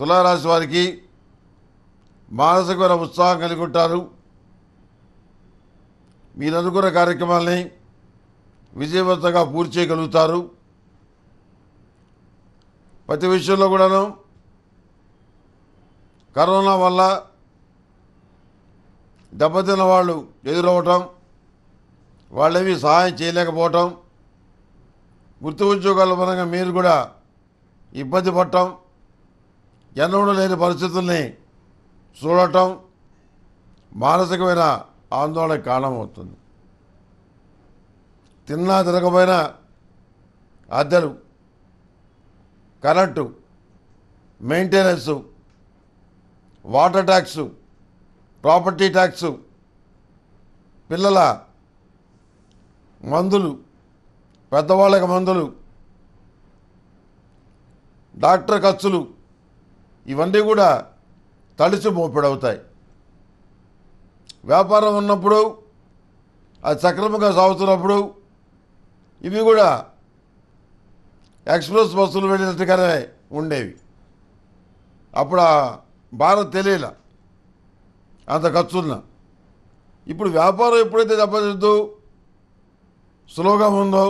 తులారాశి వారికి మానసికమైన ఉత్సాహం కలిగి ఉంటారు మీరు అనుకున్న కార్యక్రమాల్ని విజయవంతంగా పూర్తి చేయగలుగుతారు ప్రతి విషయంలో కూడాను కరోనా వల్ల దెబ్బతిన్న వాళ్ళు ఎదురవ్వటం వాళ్ళేమీ సహాయం చేయలేకపోవటం గుర్తు ఉద్యోగాల పరంగా మీరు కూడా ఇబ్బంది పడటం ఎన్నడూ లేని పరిస్థితుల్ని చూడటం మానసికమైన ఆందోళనకు కారణమవుతుంది తిన్నా తినకపోయినా అద్దెలు current maintenance water tax property tax పిల్లల మందులు పెద్దవాళ్ళకి మందులు డాక్టర్ ఖర్చులు ఇవన్నీ కూడా తలుచు మోపిడవుతాయి వ్యాపారం ఉన్నప్పుడు అది సక్రమంగా సాగుతున్నప్పుడు ఇవి కూడా ఎక్స్ప్రెస్ బస్సులు వెళ్ళినట్టుగానే ఉండేవి అప్పుడు భారత్ తెలియల అంత ఖర్చున్న ఇప్పుడు వ్యాపారం ఎప్పుడైతే దెబ్బతిద్దు స్లోగా ఉందో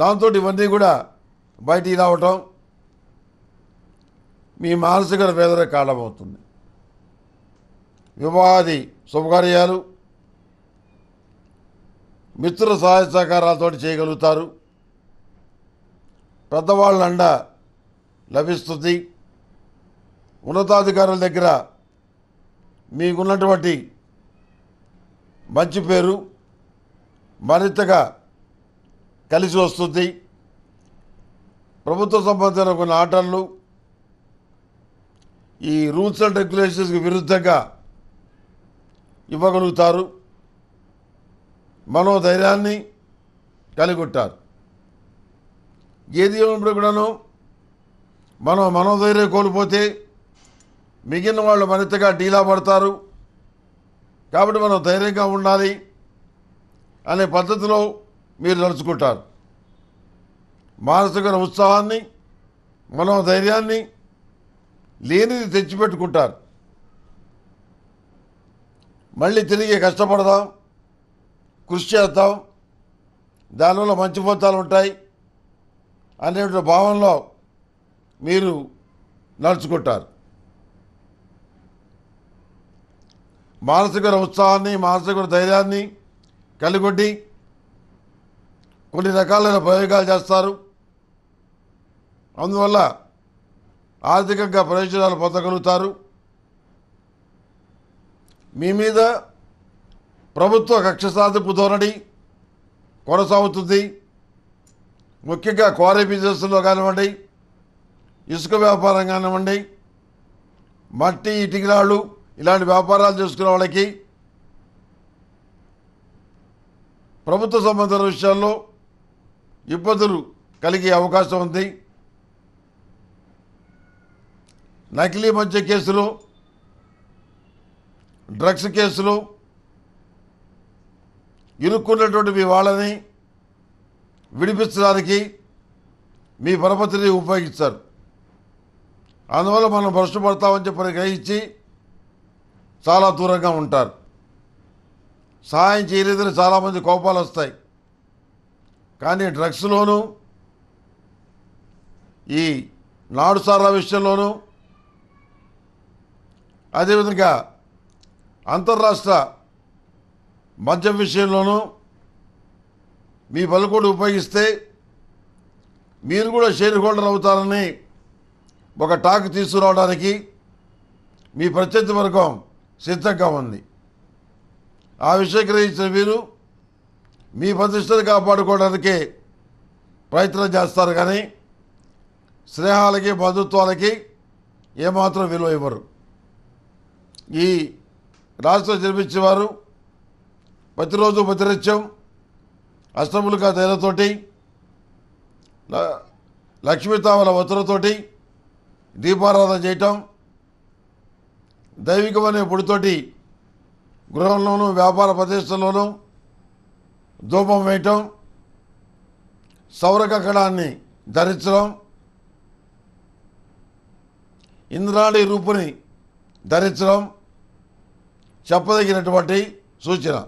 దాంతో ఇవన్నీ కూడా బయటికి రావటం మీ మానసిక వేదన కారణమవుతుంది వివాహాది శుభకార్యాలు మిత్రుల సహాయ సహకారాలతో చేయగలుగుతారు పెద్దవాళ్ళ అండ లభిస్తుంది ఉన్నతాధికారుల దగ్గర మీకున్నటువంటి మంచి పేరు మరింతగా కలిసి వస్తుంది ప్రభుత్వ సంబంధించిన కొన్ని ఆటలు ఈ రూల్స్ అండ్ రెగ్యులేషన్స్కి విరుద్ధంగా ఇవ్వగలుగుతారు మనోధైర్యాన్ని కలిగొట్టారు ఏది ఏమిప్పుడు కూడాను మనం మనోధైర్యం కోల్పోతే మిగిలిన వాళ్ళు మరింతగా డీలా పడతారు కాబట్టి మనం ధైర్యంగా ఉండాలి అనే పద్ధతిలో మీరు నడుచుకుంటారు మానసిక ఉత్సాహాన్ని మనోధైర్యాన్ని లేనిది తెచ్చిపెట్టుకుంటారు మళ్ళీ తిరిగి కష్టపడదాం కృషి చేద్దాం దానివల్ల మంచి ఫలితాలు ఉంటాయి అనేటువంటి భావనలో మీరు నడుచుకుంటారు మానసిక ఉత్సాహాన్ని మానసిక ధైర్యాన్ని కలిగొట్టి కొన్ని రకాలైన ప్రయోగాలు చేస్తారు అందువల్ల ఆర్థికంగా ప్రయోజనాలు పొందగలుగుతారు మీ మీద ప్రభుత్వ కక్ష సాధింపు ధోరణి కొనసాగుతుంది ముఖ్యంగా క్వారీ బిజినెస్లో కానివ్వండి ఇసుక వ్యాపారం కానివ్వండి మట్టి ఇటుకరాళ్ళు ఇలాంటి వ్యాపారాలు చేసుకునే వాళ్ళకి ప్రభుత్వ సంబంధ విషయాల్లో ఇబ్బందులు కలిగే అవకాశం ఉంది నకిలీ మధ్య కేసులు డ్రగ్స్ కేసులు ఇరుక్కున్నటువంటి మీ వాళ్ళని విడిపించడానికి మీ పరపతిని ఉపయోగిస్తారు అందువల్ల మనం భ్రష్టు పడతామని చెప్పని గ్రహించి చాలా దూరంగా ఉంటారు సహాయం చేయలేదని చాలామంది కోపాలు వస్తాయి కానీ డ్రగ్స్లోనూ ఈ సారా విషయంలోనూ అదేవిధంగా అంతర్రాష్ట్ర మద్యం విషయంలోనూ మీ పలుకోడు ఉపయోగిస్తే మీరు కూడా షేర్ హోల్డర్ అవుతారని ఒక టాక్ తీసుకురావడానికి మీ ప్రత్యర్థి వర్గం సిద్ధంగా ఉంది ఆ విషయీకరించిన మీరు మీ ప్రతిష్టను కాపాడుకోవడానికి ప్రయత్నం చేస్తారు కానీ స్నేహాలకి బంధుత్వాలకి ఏమాత్రం విలువ ఇవ్వరు ఈ రాష్ట్రం జన్మించేవారు ప్రతిరోజు ప్రతినిత్యం అష్టములుగా తైలతోటి లక్ష్మీతావల వత్తులతోటి దీపారాధన చేయటం దైవికమనే పొడితోటి గృహంలోనూ వ్యాపార ప్రదేశంలోనూ ధూపం వేయటం సౌర ధరించడం ఇంద్రాళి రూపుని ధరించడం చెప్పదగినటువంటి సూచన